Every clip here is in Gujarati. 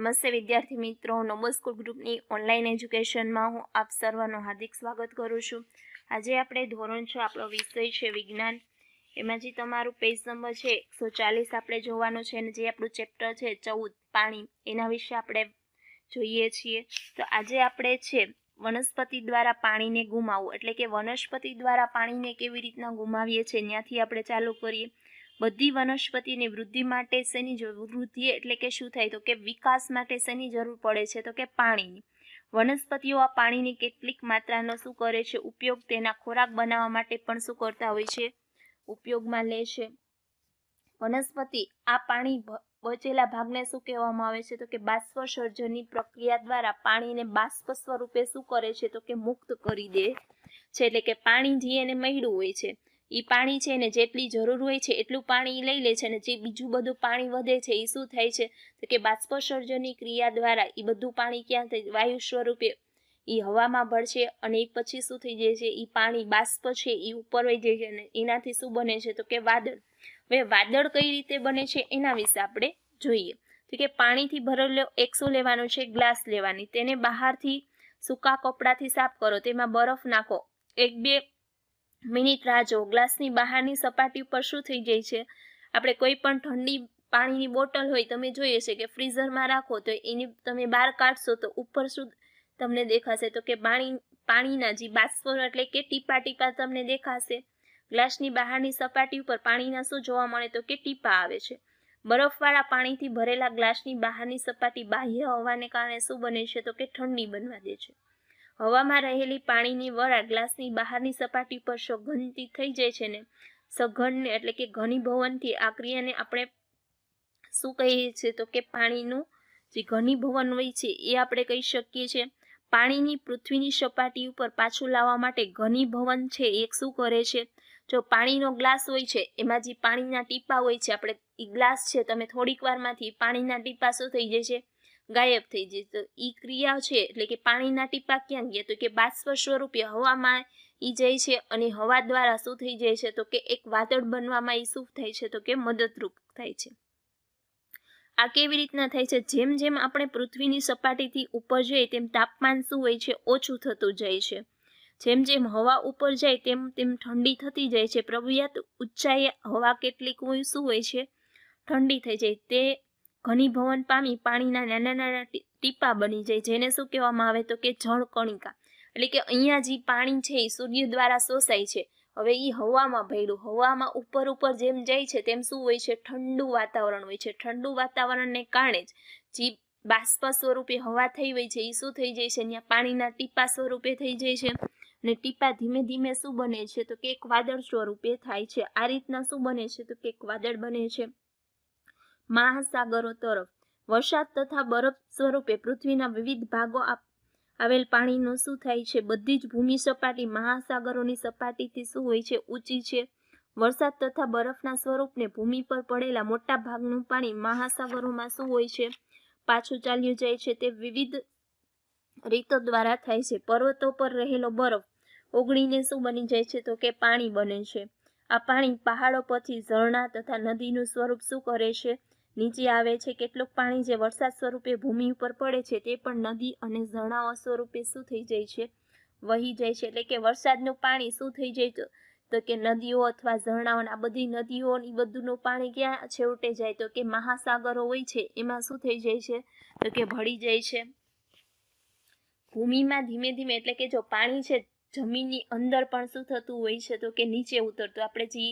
નમસ્તે વિદ્યાર્થી મિત્રો નોબો સ્કૂલ ગ્રુપની ઓનલાઈન એજ્યુકેશનમાં હું આપ સર્વનું હાર્દિક સ્વાગત કરું છું આજે આપણે ધોરણ છ આપણો વિષય છે વિજ્ઞાન એમાં જે તમારું પેજ નંબર છે એકસો ચાલીસ આપણે જોવાનું છે અને જે આપણું ચેપ્ટર છે ચૌદ પાણી એના વિશે આપણે જોઈએ છીએ તો આજે આપણે છે વનસ્પતિ દ્વારા પાણીને ગુમાવવું એટલે કે વનસ્પતિ દ્વારા પાણીને કેવી રીતના ગુમાવીએ છીએ ત્યાંથી આપણે ચાલુ કરીએ બધી વનસ્પતિની વૃદ્ધિ માટે શેની વૃદ્ધિ એટલે કે શું થાય તો કે વિકાસ માટે શેની જરૂર પડે છે તો કે પાણીની વનસ્પતિઓ આ પાણીની કેટલીક માત્રાનો શું કરે છે ઉપયોગ તેના ખોરાક બનાવવા માટે પણ શું કરતા હોય છે ઉપયોગમાં લે છે વનસ્પતિ આ પાણી બચેલા ભાગને શું કહેવામાં આવે છે તો કે બાષ્પ સર્જનની પ્રક્રિયા દ્વારા પાણીને બાષ્પ સ્વરૂપે શું કરે છે તો કે મુક્ત કરી દે છે એટલે કે પાણી જે એને મળ્યું હોય છે એ પાણી છે ને જેટલી જરૂર હોય છે એટલું પાણી લઈ લે છે અને જે બીજું બધું પાણી વધે છે એ શું થાય છે તો કે બાષ્પસર્જનની ક્રિયા દ્વારા એ બધું પાણી ક્યાં થાય વાયુ સ્વરૂપે એ હવામાં ભળશે અને એ પછી શું થઈ જાય છે એ પાણી બાષ્પ છે એ ઉપર વહી જાય છે અને એનાથી શું બને છે તો કે વાદળ હવે વાદળ કઈ રીતે બને છે એના વિશે આપણે જોઈએ તો કે પાણીથી ભરેલો એકસો લેવાનો છે ગ્લાસ લેવાની તેને બહારથી સૂકા કપડાથી સાફ કરો તેમાં બરફ નાખો એક બે મિનિટ રાહ જો ગ્લાસની બહારની સપાટી ઉપર શું થઈ જાય છે આપણે કોઈ પણ ઠંડી પાણીની બોટલ હોય તમે જોઈએ છે કે ફ્રીઝરમાં રાખો તો એની તમે બહાર કાઢશો તો ઉપર શું તમને દેખાશે તો કે પાણી પાણીના જે બાષ્પ એટલે કે ટીપા ટીપા તમને દેખાશે ગ્લાસની બહારની સપાટી ઉપર પાણીના શું જોવા મળે તો કે ટીપા આવે છે બરફવાળા પાણીથી ભરેલા ગ્લાસની બહારની સપાટી બાહ્ય હવાને કારણે શું બને છે તો કે ઠંડી બનવા દે છે હવામાં રહેલી પાણીની વરાળ ગ્લાસની બહારની સપાટી પર સઘનથી થઈ જાય છે ને સઘનને એટલે કે ઘનીભવનથી આ ક્રિયાને આપણે શું કહીએ છીએ તો કે પાણીનું જે ઘનીભવન હોય છે એ આપણે કહી શકીએ છીએ પાણીની પૃથ્વીની સપાટી ઉપર પાછું લાવવા માટે ઘનીભવન છે એ શું કરે છે જો પાણીનો ગ્લાસ હોય છે એમાં જે પાણીના ટીપા હોય છે આપણે એ ગ્લાસ છે તમે થોડીક વારમાંથી પાણીના ટીપા શું થઈ જાય છે ગાયબ થઈ જાય તો એ ક્રિયા છે એટલે કે પાણીના ટીપા ક્યાં ગયા તો કે બાષ્પ સ્વરૂપે હવામાં એ જાય છે અને હવા દ્વારા શું થઈ જાય છે તો કે એક વાદળ બનવામાં એ શું થાય છે તો કે મદદરૂપ થાય છે આ કેવી રીતના થાય છે જેમ જેમ આપણે પૃથ્વીની સપાટીથી ઉપર જઈએ તેમ તાપમાન શું હોય છે ઓછું થતું જાય છે જેમ જેમ હવા ઉપર જાય તેમ તેમ ઠંડી થતી જાય છે પ્રભુયાત ઊંચાઈ હવા કેટલીક હોય શું હોય છે ઠંડી થઈ જાય તે ઘનીભવન પામી પાણીના નાના નાના ટીપા બની જાય જેને શું કહેવામાં આવે તો કે જળ કણિકા એટલે કે અહીંયા જે પાણી છે એ સૂર્ય દ્વારા શોષાય છે હવે એ હવામાં ભર્યું હવામાં ઉપર ઉપર જેમ જાય છે તેમ શું હોય છે ઠંડુ વાતાવરણ હોય છે ઠંડુ વાતાવરણને કારણે જ જે બાષ્પ સ્વરૂપે હવા થઈ હોય છે એ શું થઈ જાય છે ત્યાં પાણીના ટીપા સ્વરૂપે થઈ જાય છે અને ટીપા ધીમે ધીમે શું બને છે તો કે એક વાદળ સ્વરૂપે થાય છે આ રીતના શું બને છે તો કે એક વાદળ બને છે મહાસાગરો તરફ વરસાદ તથા બરફ સ્વરૂપે પૃથ્વીના વિવિધ ભાગો આવેલ પાણીનું શું થાય છે બધી જ ભૂમિ સપાટી મહાસાગરોની સપાટીથી શું હોય છે ઊંચી છે વરસાદ તથા બરફના સ્વરૂપને ભૂમિ પર પડેલા મોટા ભાગનું પાણી મહાસાગરોમાં શું હોય છે પાછું ચાલ્યું જાય છે તે વિવિધ રીતો દ્વારા થાય છે પર્વતો પર રહેલો બરફ ઓગળીને શું બની જાય છે તો કે પાણી બને છે આ પાણી પહાડો પરથી ઝરણા તથા નદીનું સ્વરૂપ શું કરે છે નીચે આવે છે કેટલુંક પાણી જે વરસાદ સ્વરૂપે ભૂમિ ઉપર પડે છે તે પણ નદી અને ઝરણાઓ સ્વરૂપે શું થઈ જાય છે વહી જાય છે એટલે કે વરસાદનું પાણી શું થઈ જાય તો કે નદીઓ અથવા ઝરણાઓના બધી નદીઓ એ બધુંનું પાણી ક્યાં છેવટે જાય તો કે મહાસાગરો હોય છે એમાં શું થઈ જાય છે તો કે ભળી જાય છે ભૂમિમાં ધીમે ધીમે એટલે કે જો પાણી છે જમીનની અંદર પણ શું થતું હોય છે તો કે નીચે ઉતરતું આપણે જે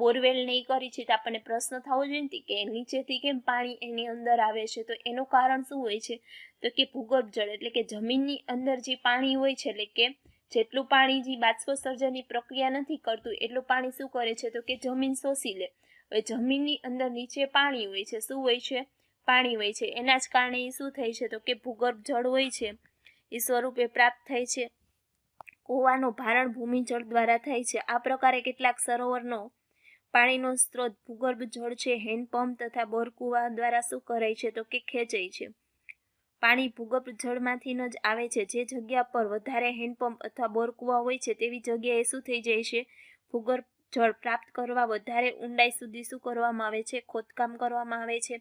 બોરવેલ નહીં કરી છે તો આપણને પ્રશ્ન થવો જોઈએ કે નીચેથી કેમ પાણી એની અંદર આવે છે તો એનું કારણ શું હોય છે તો કે ભૂગર્ભ જળ એટલે કે જમીનની અંદર જે પાણી હોય છે એટલે કે જેટલું પાણી જે બાષ્પસર્જનની પ્રક્રિયા નથી કરતું એટલું પાણી શું કરે છે તો કે જમીન શોષી લે હવે જમીનની અંદર નીચે પાણી હોય છે શું હોય છે પાણી હોય છે એના જ કારણે એ શું થાય છે તો કે ભૂગર્ભ જળ હોય છે એ સ્વરૂપે પ્રાપ્ત થાય છે કૂવાનો ભારણ ભૂમિ જળ દ્વારા થાય છે આ પ્રકારે કેટલાક સરોવરનો પાણીનો સ્ત્રોત ભૂગર્ભ જળ છે હેન્ડપંપ તથા બોરકુવા દ્વારા શું કરાય છે તો કે ખેંચાય છે પાણી ભૂગર્ભ જળમાંથી જ આવે છે જે જગ્યા પર વધારે હેન્ડપંપ અથવા બોરકુવા હોય છે તેવી જગ્યાએ શું થઈ જાય છે ભૂગર્ભ જળ પ્રાપ્ત કરવા વધારે ઊંડાઈ સુધી શું કરવામાં આવે છે ખોદકામ કરવામાં આવે છે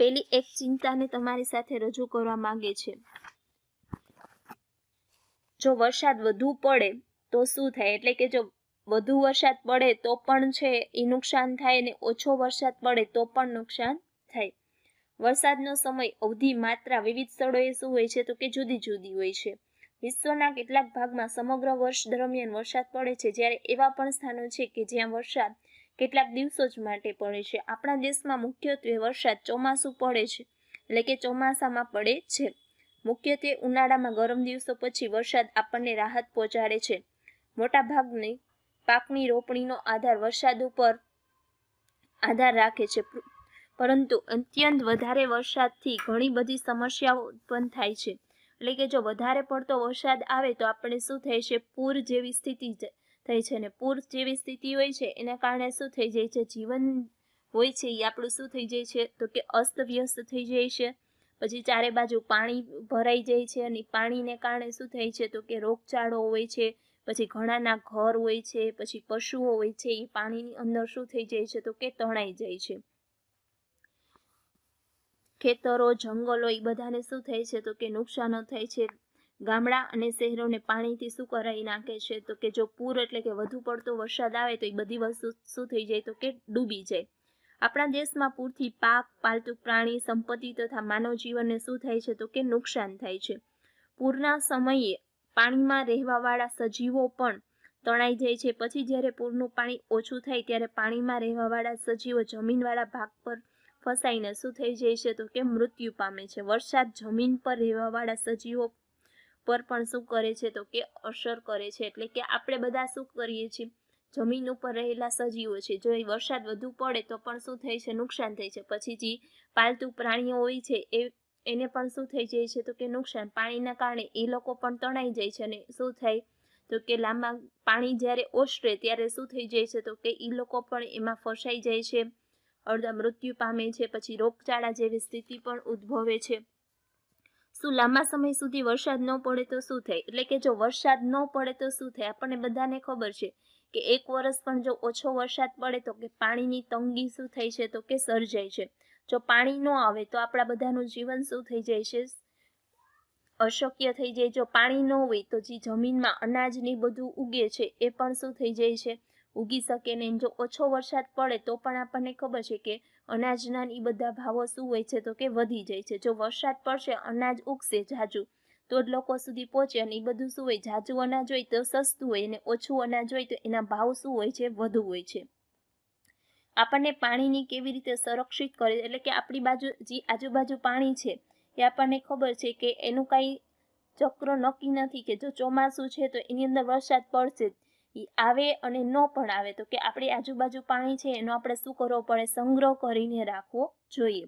પેલી એક ચિંતાને તમારી સાથે રજૂ કરવા માંગે છે જો વરસાદ વધુ પડે તો શું થાય એટલે કે જો વધુ વરસાદ પડે તો પણ છે એ નુકસાન થાય અને ઓછો વરસાદ પડે તો પણ નુકસાન થાય વરસાદનો સમય અવધિ માત્રા વિવિધ સ્થળોએ શું હોય છે તો કે જુદી જુદી હોય છે વિશ્વના કેટલાક ભાગમાં સમગ્ર વર્ષ દરમિયાન વરસાદ પડે છે જ્યારે એવા પણ સ્થાનો છે કે જ્યાં વરસાદ કેટલાક દિવસો જ માટે પડે છે આપણા દેશમાં મુખ્યત્વે વરસાદ ચોમાસું પડે છે એટલે કે ચોમાસામાં પડે છે મુખ્યત્વે ઉનાળામાં ગરમ દિવસો પછી વરસાદ આપણને રાહત પહોંચાડે છે મોટાભાગની પાકની રોપણીનો આધાર વરસાદ ઉપર આધાર રાખે છે પરંતુ અત્યંત વધારે વરસાદથી ઘણી બધી સમસ્યાઓ ઉત્પન્ન થાય છે એટલે કે જો વધારે પડતો વરસાદ આવે તો આપણે શું થાય છે પૂર જેવી સ્થિતિ થઈ છે ને પૂર જેવી સ્થિતિ હોય છે એના કારણે શું થઈ જાય છે જીવન હોય છે એ આપણું શું થઈ જાય છે તો કે અસ્તવ્યસ્ત થઈ જાય છે પછી ચારે બાજુ પાણી ભરાઈ જાય છે અને પાણીને કારણે શું થાય છે તો કે રોગચાળો હોય છે પછી ઘણાના ઘર હોય છે પછી પશુઓ હોય છે એ પાણીની અંદર શું થઈ જાય છે તો કે તણાઈ જાય છે ખેતરો જંગલો એ બધાને શું થાય છે તો કે નુકસાનો થાય છે ગામડા અને શહેરોને પાણીથી શું કરાવી નાખે છે તો કે જો પૂર એટલે કે વધુ પડતો વરસાદ આવે તો એ બધી વસ્તુ શું થઈ જાય તો કે ડૂબી જાય આપણા દેશમાં પૂરથી પાક પાલતુ પ્રાણી સંપત્તિ તથા માનવ જીવનને શું થાય છે તો કે નુકસાન થાય છે પૂરના સમયે પાણીમાં રહેવાવાળા સજીવો પણ તણાઈ જાય છે પછી જ્યારે પૂરનું પાણી ઓછું થાય ત્યારે પાણીમાં રહેવાવાળા સજીવો જમીનવાળા ભાગ પર ફસાઈને શું થઈ જાય છે તો કે મૃત્યુ પામે છે વરસાદ જમીન પર રહેવાવાળા સજીવો પર પણ શું કરે છે તો કે અસર કરે છે એટલે કે આપણે બધા શું કરીએ છીએ જમીન ઉપર રહેલા સજીવો છે જો એ વરસાદ વધુ પડે તો પણ શું થાય છે નુકસાન થાય છે પછી જે પાલતુ પ્રાણીઓ હોય છે એ એને પણ શું થઈ જાય છે તો કે નુકસાન પાણીના કારણે એ લોકો પણ તણાઈ જાય છે અને શું થાય તો કે લાંબા પાણી જ્યારે ઓસરે ત્યારે શું થઈ જાય છે તો કે એ લોકો પણ એમાં ફસાઈ જાય છે અડધા મૃત્યુ પામે છે પછી રોગચાળા જેવી સ્થિતિ પણ ઉદ્ભવે છે શું લાંબા સમય સુધી વરસાદ ન પડે તો શું થાય એટલે કે જો વરસાદ ન પડે તો શું થાય આપણને બધાને ખબર છે કે એક વર્ષ પણ જો ઓછો વરસાદ પડે તો કે પાણીની તંગી શું થઈ છે તો કે સર્જાય છે જો પાણી ન આવે તો આપણા બધાનું જીવન શું થઈ જાય છે અશક્ય થઈ જાય જો પાણી ન હોય તો જે જમીનમાં અનાજની બધું ઉગે છે એ પણ શું થઈ જાય છે ઉગી શકે ને જો ઓછો વરસાદ પડે તો પણ આપણને ખબર છે કે અનાજના એ બધા ભાવો શું હોય છે તો કે વધી જાય છે જો વરસાદ પડશે અનાજ ઉગશે જાજુ તો લોકો સુધી પહોંચે અને એ બધું શું હોય જાજુ અનાજ હોય તો સસ્તું હોય અને ઓછું અનાજ હોય તો એના ભાવ શું હોય છે વધુ હોય છે આપણને પાણીની કેવી રીતે સંરક્ષિત કરે એટલે કે આપણી બાજુ જે આજુબાજુ પાણી છે એ આપણને ખબર છે કે એનું કાંઈ ચક્ર નક્કી નથી કે જો ચોમાસું છે તો એની અંદર વરસાદ પડશે એ આવે અને ન પણ આવે તો કે આપણી આજુબાજુ પાણી છે એનો આપણે શું કરવો પડે સંગ્રહ કરીને રાખવો જોઈએ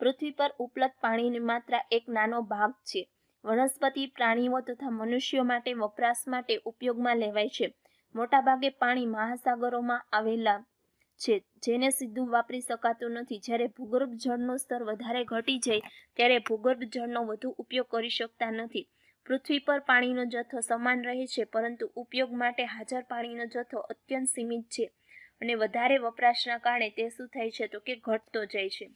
પૃથ્વી પર ઉપલબ્ધ પાણીની માત્રા એક નાનો ભાગ છે વનસ્પતિ પ્રાણીઓ તથા મનુષ્યો માટે વપરાશ માટે ઉપયોગમાં લેવાય છે મોટાભાગે પાણી મહાસાગરોમાં આવેલા છે જેને સીધું વાપરી શકાતું નથી જ્યારે ભૂગર્ભ જળનું સ્તર વધારે ઘટી જાય ત્યારે ભૂગર્ભ જળનો વધુ ઉપયોગ કરી શકતા નથી પૃથ્વી પર પાણીનો જથ્થો સમાન રહે છે પરંતુ ઉપયોગ માટે હાજર પાણીનો જથ્થો અત્યંત સીમિત છે અને વધારે વપરાશના કારણે તે શું થાય છે તો કે ઘટતો જાય છે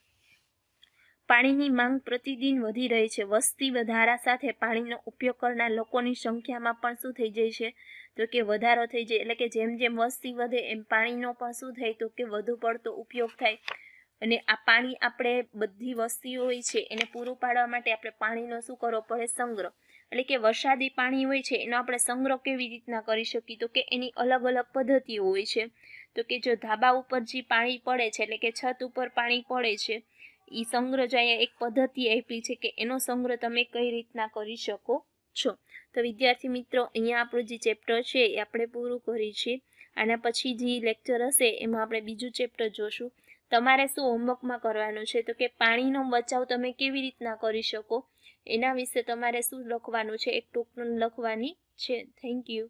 પાણીની માંગ પ્રતિદિન વધી રહી છે વસ્તી વધારા સાથે પાણીનો ઉપયોગ કરનાર લોકોની સંખ્યામાં પણ શું થઈ જાય છે તો કે વધારો થઈ જાય એટલે કે જેમ જેમ વસ્તી વધે એમ પાણીનો પણ શું થાય તો કે વધુ પડતો ઉપયોગ થાય અને આ પાણી આપણે બધી વસ્તી હોય છે એને પૂરું પાડવા માટે આપણે પાણીનો શું કરવો પડે સંગ્રહ એટલે કે વરસાદી પાણી હોય છે એનો આપણે સંગ્રહ કેવી રીતના કરી શકીએ તો કે એની અલગ અલગ પદ્ધતિઓ હોય છે તો કે જો ધાબા ઉપર જે પાણી પડે છે એટલે કે છત ઉપર પાણી પડે છે એ સંગ્રહ જાય એક પદ્ધતિ આપી છે કે એનો સંગ્રહ તમે કઈ રીતના કરી શકો છો તો વિદ્યાર્થી મિત્રો અહીંયા આપણું જે ચેપ્ટર છે એ આપણે પૂરું કરી છે આના પછી જે લેક્ચર હશે એમાં આપણે બીજું ચેપ્ટર જોશું તમારે શું હોમવર્કમાં કરવાનું છે તો કે પાણીનો બચાવ તમે કેવી રીતના કરી શકો એના વિશે તમારે શું લખવાનું છે એક ટૂંકનું લખવાની છે થેન્ક યુ